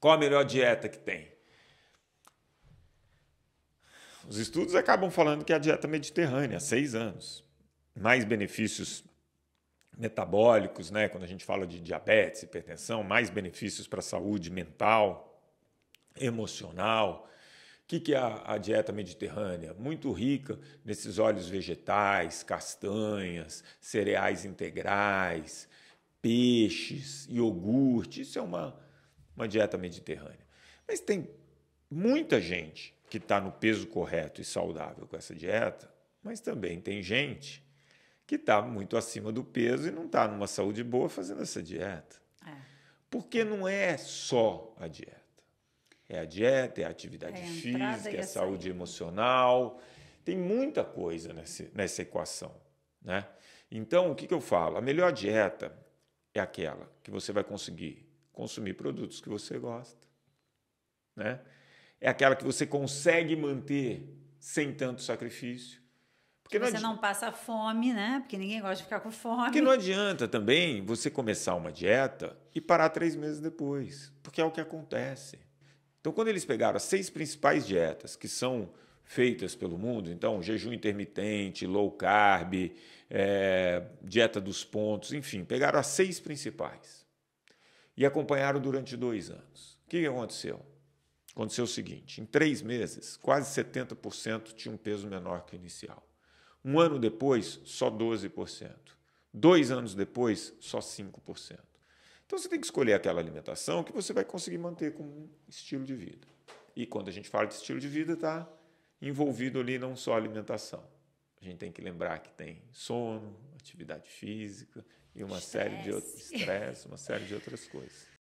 Qual a melhor dieta que tem? Os estudos acabam falando que é a dieta mediterrânea, seis anos, mais benefícios metabólicos, né? Quando a gente fala de diabetes, hipertensão, mais benefícios para a saúde mental, emocional. O que, que é a, a dieta mediterrânea? Muito rica nesses óleos vegetais, castanhas, cereais integrais, peixes, iogurte. Isso é uma uma dieta mediterrânea. Mas tem muita gente que está no peso correto e saudável com essa dieta, mas também tem gente que está muito acima do peso e não está numa saúde boa fazendo essa dieta. É. Porque não é só a dieta. É a dieta, é a atividade é a física, é a saúde emocional. Tem muita coisa nessa, nessa equação. Né? Então, o que, que eu falo? A melhor dieta é aquela que você vai conseguir consumir produtos que você gosta. Né? É aquela que você consegue manter sem tanto sacrifício. Porque não você não passa fome, né? Porque ninguém gosta de ficar com fome. Porque não adianta também você começar uma dieta e parar três meses depois, porque é o que acontece. Então, quando eles pegaram as seis principais dietas que são feitas pelo mundo, então jejum intermitente, low carb, é, dieta dos pontos, enfim, pegaram as seis principais e acompanharam durante dois anos. O que aconteceu? Aconteceu o seguinte: em três meses, quase 70% tinha um peso menor que o inicial. Um ano depois, só 12%. Dois anos depois, só 5%. Então você tem que escolher aquela alimentação que você vai conseguir manter como um estilo de vida. E quando a gente fala de estilo de vida, está envolvido ali não só a alimentação, a gente tem que lembrar que tem sono, atividade física e uma série de outros estresse, uma série de outras coisas.